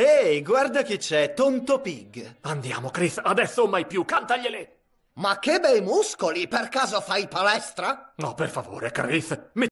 Ehi, guarda chi c'è, Tonto Pig. Andiamo, Chris, adesso o mai più, cantagliele! Ma che bei muscoli, per caso fai palestra? No, per favore, Chris, mi...